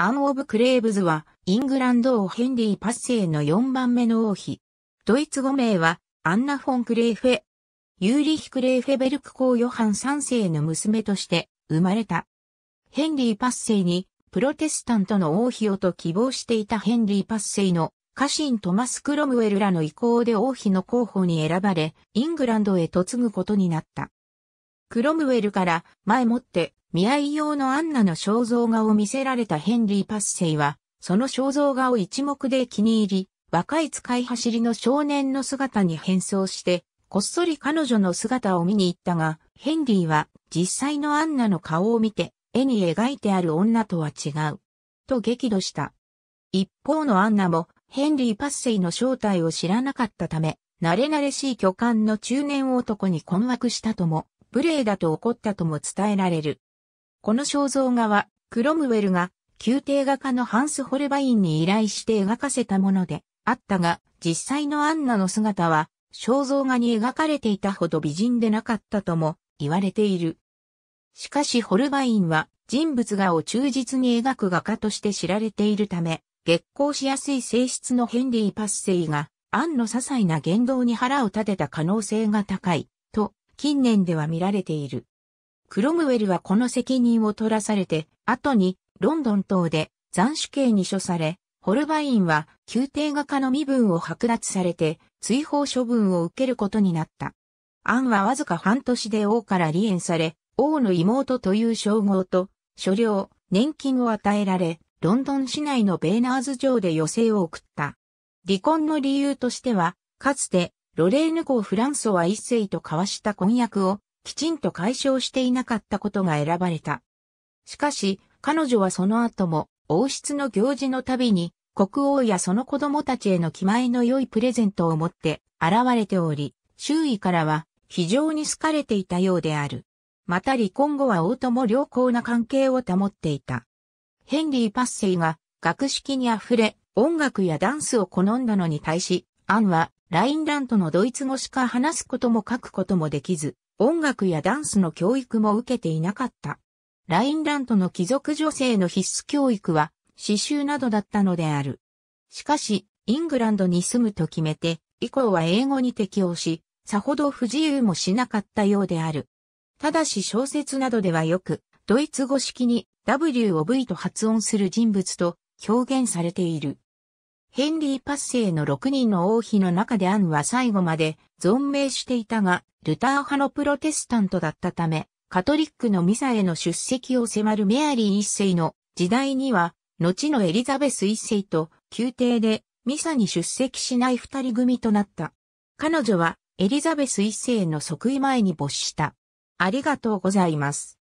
アン・オブ・クレーブズは、イングランド王ヘンリー・パッセイの4番目の王妃。ドイツ語名は、アンナ・フォン・クレーフェ。ユーリヒ・クレーフェベルク公ヨハン3世の娘として生まれた。ヘンリー・パッセイに、プロテスタントの王妃をと希望していたヘンリー・パッセイの家臣トマス・クロムウェルらの意向で王妃の候補に選ばれ、イングランドへ嫁ぐことになった。クロムウェルから前もって見合い用のアンナの肖像画を見せられたヘンリー・パッセイは、その肖像画を一目で気に入り、若い使い走りの少年の姿に変装して、こっそり彼女の姿を見に行ったが、ヘンリーは実際のアンナの顔を見て、絵に描いてある女とは違う。と激怒した。一方のアンナも、ヘンリー・パッセイの正体を知らなかったため、慣れ慣れしい巨漢の中年男に困惑したとも、無礼だと怒ったとも伝えられる。この肖像画は、クロムウェルが、宮廷画家のハンス・ホルバインに依頼して描かせたもので、あったが、実際のアンナの姿は、肖像画に描かれていたほど美人でなかったとも言われている。しかしホルバインは人物画を忠実に描く画家として知られているため、激光しやすい性質のヘンリー・パッセイが、アンの些細な言動に腹を立てた可能性が高い、と、近年では見られている。クロムウェルはこの責任を取らされて、後にロンドン等で斬首刑に処され、ホルバインは宮廷画家の身分を剥奪されて追放処分を受けることになった。アンはわずか半年で王から離縁され、王の妹という称号と、所領、年金を与えられ、ロンドン市内のベーナーズ城で余生を送った。離婚の理由としては、かつて、ロレーヌ公フランソは一世と交わした婚約をきちんと解消していなかったことが選ばれた。しかし、彼女はその後も、王室の行事のたびに、国王やその子供たちへの気前の良いプレゼントを持って現れており、周囲からは非常に好かれていたようである。また離婚後は王とも良好な関係を保っていた。ヘンリー・パッセイが学識に溢れ、音楽やダンスを好んだのに対し、アンはラインランドのドイツ語しか話すことも書くこともできず、音楽やダンスの教育も受けていなかった。ラインラントの貴族女性の必須教育は、刺繍などだったのである。しかし、イングランドに住むと決めて、以降は英語に適応し、さほど不自由もしなかったようである。ただし小説などではよく、ドイツ語式に W を V と発音する人物と表現されている。ヘンリー・パッセイの6人の王妃の中でアンは最後まで存命していたが、ルター派のプロテスタントだったため、カトリックのミサへの出席を迫るメアリー一世の時代には、後のエリザベス一世と宮廷でミサに出席しない二人組となった。彼女はエリザベス一世の即位前に没した。ありがとうございます。